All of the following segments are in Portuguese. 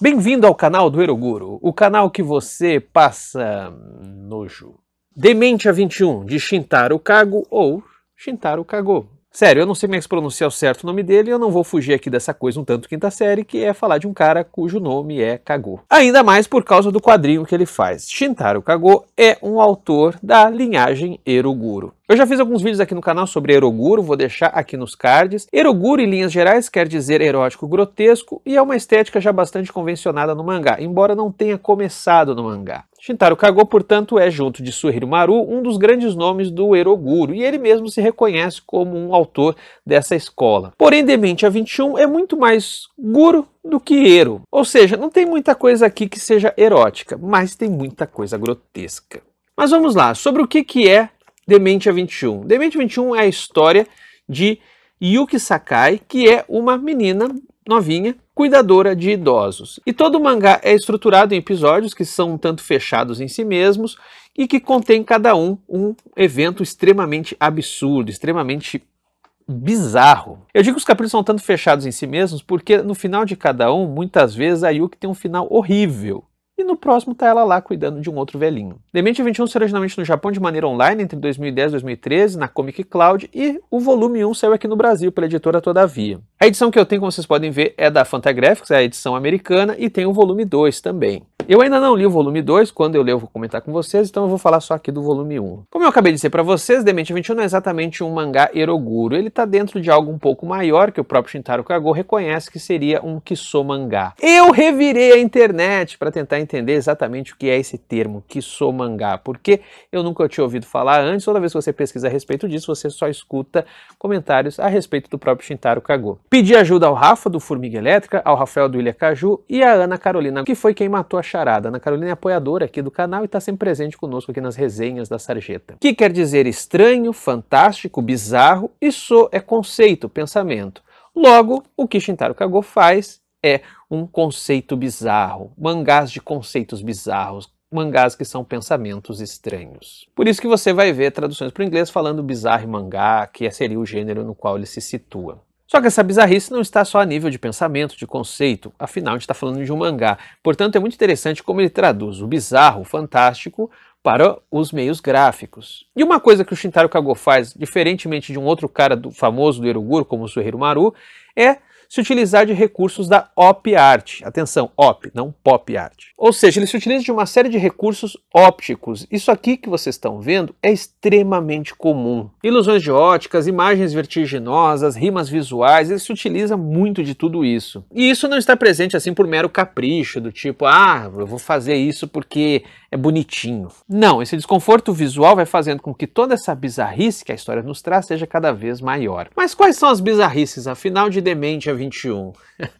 Bem-vindo ao canal do Eroguro, o canal que você passa nojo. Demente a 21, de Shintaro Kago ou Shintaro Kago. Sério, eu não sei mais é pronunciar o certo nome dele, eu não vou fugir aqui dessa coisa um tanto quinta série, que é falar de um cara cujo nome é Kago. Ainda mais por causa do quadrinho que ele faz. Shintaro Kago é um autor da linhagem Eroguro. Eu já fiz alguns vídeos aqui no canal sobre Eroguro, vou deixar aqui nos cards. Eroguro, em linhas gerais, quer dizer erótico grotesco e é uma estética já bastante convencionada no mangá, embora não tenha começado no mangá. Shintaro Kago, portanto, é, junto de Suhiro Maru, um dos grandes nomes do Eroguro, e ele mesmo se reconhece como um autor dessa escola. Porém, Dementia 21 é muito mais guru do que ero, ou seja, não tem muita coisa aqui que seja erótica, mas tem muita coisa grotesca. Mas vamos lá, sobre o que, que é a 21. Demente 21 é a história de Yuki Sakai, que é uma menina novinha, cuidadora de idosos. E todo o mangá é estruturado em episódios que são um tanto fechados em si mesmos e que contém cada um um evento extremamente absurdo, extremamente bizarro. Eu digo que os capítulos são tanto fechados em si mesmos porque no final de cada um, muitas vezes a Yuki tem um final horrível e no próximo tá ela lá cuidando de um outro velhinho. Demente 21 saiu originalmente no Japão de maneira online entre 2010 e 2013 na Comic Cloud e o volume 1 saiu aqui no Brasil pela editora Todavia. A edição que eu tenho, como vocês podem ver, é da Fantagraphics, é a edição americana e tem o volume 2 também. Eu ainda não li o volume 2, quando eu ler eu vou comentar com vocês, então eu vou falar só aqui do volume 1. Como eu acabei de dizer para vocês, Demente 21 não é exatamente um mangá eroguro, ele está dentro de algo um pouco maior que o próprio Shintaro Kago reconhece que seria um kisso mangá. Eu revirei a internet para tentar entender exatamente o que é esse termo, kisso mangá, porque eu nunca tinha ouvido falar antes, toda vez que você pesquisa a respeito disso, você só escuta comentários a respeito do próprio Shintaro Kago. Pedi ajuda ao Rafa, do Formiga Elétrica, ao Rafael do Ilha Caju e à Ana Carolina, que foi quem matou a Charada. Ana Carolina é apoiadora aqui do canal e está sempre presente conosco aqui nas resenhas da Sarjeta. Que quer dizer estranho, fantástico, bizarro, isso é conceito, pensamento. Logo, o que Shintaro Kago faz é um conceito bizarro, mangás de conceitos bizarros, mangás que são pensamentos estranhos. Por isso que você vai ver traduções para o inglês falando bizarro e mangá, que seria o gênero no qual ele se situa. Só que essa bizarrice não está só a nível de pensamento, de conceito, afinal a gente está falando de um mangá. Portanto, é muito interessante como ele traduz o bizarro, o fantástico, para os meios gráficos. E uma coisa que o Shintaro Kago faz, diferentemente de um outro cara do, famoso do Eruguro, como o Suheiro Maru, é se utilizar de recursos da op art, Atenção, Op, não pop art. Ou seja, ele se utiliza de uma série de recursos ópticos. Isso aqui que vocês estão vendo é extremamente comum. Ilusões de óticas, imagens vertiginosas, rimas visuais, ele se utiliza muito de tudo isso. E isso não está presente assim por mero capricho, do tipo, ah, eu vou fazer isso porque é bonitinho. Não, esse desconforto visual vai fazendo com que toda essa bizarrice que a história nos traz seja cada vez maior. Mas quais são as bizarrices, afinal, de Demente a 21?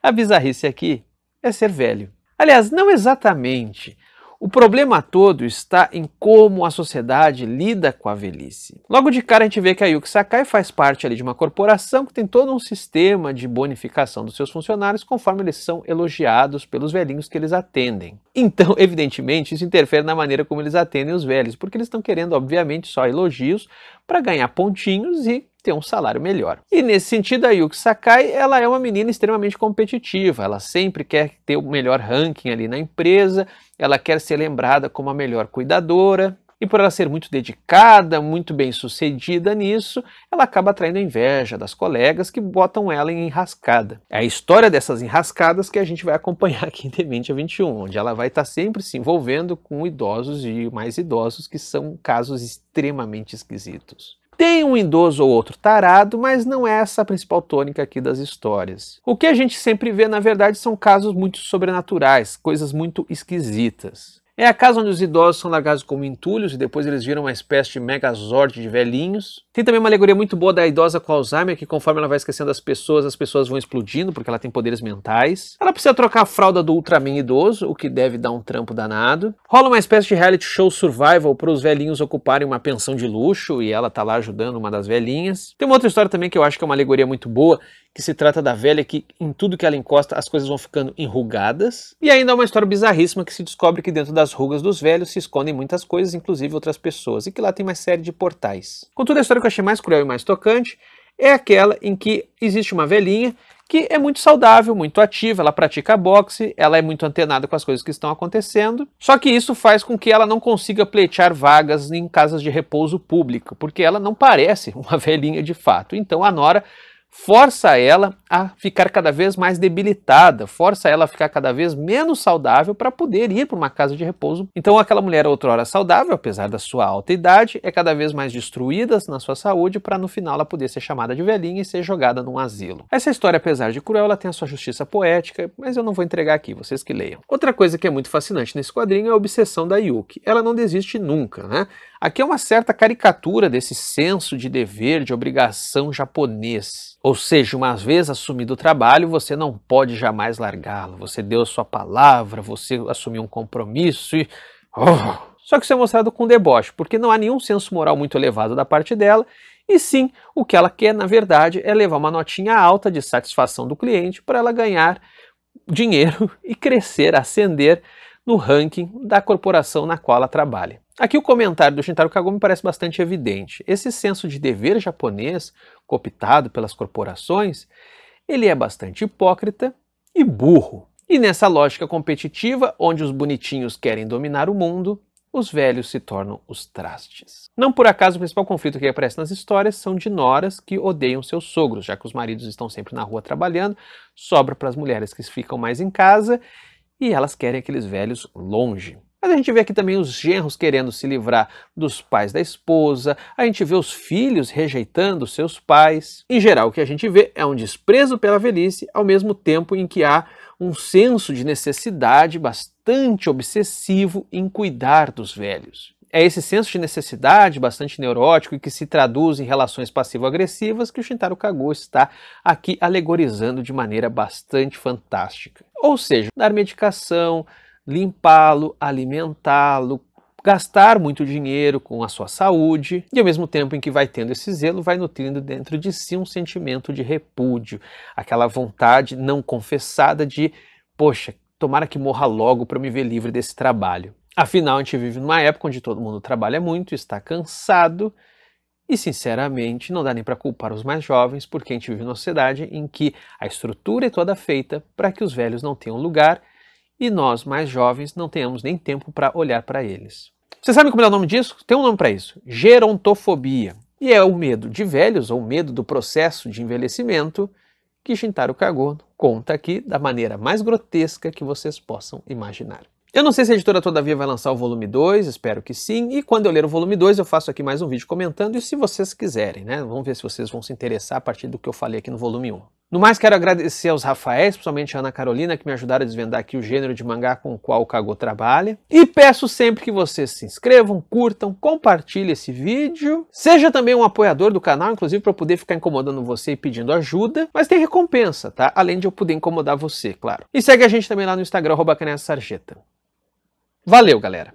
a bizarrice aqui é ser velho. Aliás, não exatamente. O problema todo está em como a sociedade lida com a velhice. Logo de cara a gente vê que a Yuki Sakai faz parte ali de uma corporação que tem todo um sistema de bonificação dos seus funcionários conforme eles são elogiados pelos velhinhos que eles atendem. Então, evidentemente, isso interfere na maneira como eles atendem os velhos, porque eles estão querendo, obviamente, só elogios para ganhar pontinhos e ter um salário melhor. E nesse sentido, a Yuki Sakai ela é uma menina extremamente competitiva, ela sempre quer ter o melhor ranking ali na empresa, ela quer ser lembrada como a melhor cuidadora, e por ela ser muito dedicada, muito bem sucedida nisso, ela acaba atraindo a inveja das colegas que botam ela em enrascada. É a história dessas enrascadas que a gente vai acompanhar aqui em Dementia 21, onde ela vai estar tá sempre se envolvendo com idosos e mais idosos, que são casos extremamente esquisitos. Tem um idoso ou outro tarado, mas não é essa a principal tônica aqui das histórias. O que a gente sempre vê, na verdade, são casos muito sobrenaturais, coisas muito esquisitas. É a casa onde os idosos são largados como entulhos e depois eles viram uma espécie de megazord de velhinhos. Tem também uma alegoria muito boa da idosa com Alzheimer, que conforme ela vai esquecendo as pessoas, as pessoas vão explodindo porque ela tem poderes mentais. Ela precisa trocar a fralda do Ultraman idoso, o que deve dar um trampo danado. Rola uma espécie de reality show survival para os velhinhos ocuparem uma pensão de luxo e ela tá lá ajudando uma das velhinhas. Tem uma outra história também que eu acho que é uma alegoria muito boa, que se trata da velha que em tudo que ela encosta as coisas vão ficando enrugadas. E ainda uma história bizarríssima que se descobre que dentro das as rugas dos velhos se escondem muitas coisas, inclusive outras pessoas, e que lá tem uma série de portais. Contudo, a história que eu achei mais cruel e mais tocante é aquela em que existe uma velhinha que é muito saudável, muito ativa, ela pratica boxe, ela é muito antenada com as coisas que estão acontecendo. Só que isso faz com que ela não consiga pleitear vagas em casas de repouso público, porque ela não parece uma velhinha de fato. Então a Nora força ela a ficar cada vez mais debilitada, força ela a ficar cada vez menos saudável para poder ir para uma casa de repouso. Então, aquela mulher outrora saudável, apesar da sua alta idade, é cada vez mais destruída na sua saúde para no final ela poder ser chamada de velhinha e ser jogada num asilo. Essa história, apesar de cruel, ela tem a sua justiça poética, mas eu não vou entregar aqui, vocês que leiam. Outra coisa que é muito fascinante nesse quadrinho é a obsessão da Yuki. Ela não desiste nunca, né? Aqui é uma certa caricatura desse senso de dever, de obrigação japonês. Ou seja, uma vez assumido o trabalho, você não pode jamais largá-lo. Você deu a sua palavra, você assumiu um compromisso e. Oh! Só que isso é mostrado com deboche, porque não há nenhum senso moral muito elevado da parte dela, e sim, o que ela quer, na verdade, é levar uma notinha alta de satisfação do cliente para ela ganhar dinheiro e crescer, ascender no ranking da corporação na qual ela trabalha. Aqui o comentário do Shintaro Kagome parece bastante evidente. Esse senso de dever japonês, cooptado pelas corporações, ele é bastante hipócrita e burro. E nessa lógica competitiva, onde os bonitinhos querem dominar o mundo, os velhos se tornam os trastes. Não por acaso o principal conflito que aparece nas histórias são de noras que odeiam seus sogros, já que os maridos estão sempre na rua trabalhando, sobra para as mulheres que ficam mais em casa e elas querem aqueles velhos longe. Mas a gente vê aqui também os genros querendo se livrar dos pais da esposa, a gente vê os filhos rejeitando seus pais. Em geral, o que a gente vê é um desprezo pela velhice, ao mesmo tempo em que há um senso de necessidade bastante obsessivo em cuidar dos velhos. É esse senso de necessidade bastante neurótico e que se traduz em relações passivo-agressivas que o Shintaro Kago está aqui alegorizando de maneira bastante fantástica. Ou seja, dar medicação, limpá-lo, alimentá-lo, gastar muito dinheiro com a sua saúde, e ao mesmo tempo em que vai tendo esse zelo, vai nutrindo dentro de si um sentimento de repúdio, aquela vontade não confessada de, poxa, tomara que morra logo para me ver livre desse trabalho. Afinal, a gente vive numa época onde todo mundo trabalha muito, está cansado, e sinceramente não dá nem para culpar os mais jovens, porque a gente vive numa sociedade em que a estrutura é toda feita para que os velhos não tenham lugar e nós, mais jovens, não tenhamos nem tempo para olhar para eles. Você sabe como é o nome disso? Tem um nome para isso: gerontofobia. E é o medo de velhos, ou medo do processo de envelhecimento, que Shintaro Kago conta aqui da maneira mais grotesca que vocês possam imaginar. Eu não sei se a editora Todavia vai lançar o volume 2, espero que sim, e quando eu ler o volume 2 eu faço aqui mais um vídeo comentando, e se vocês quiserem, né? Vamos ver se vocês vão se interessar a partir do que eu falei aqui no volume 1. Um. No mais, quero agradecer aos Rafaéis, principalmente a Ana Carolina, que me ajudaram a desvendar aqui o gênero de mangá com o qual o Kagô trabalha. E peço sempre que vocês se inscrevam, curtam, compartilhem esse vídeo. Seja também um apoiador do canal, inclusive para eu poder ficar incomodando você e pedindo ajuda. Mas tem recompensa, tá? Além de eu poder incomodar você, claro. E segue a gente também lá no Instagram, arroba Sarjeta. Valeu, galera!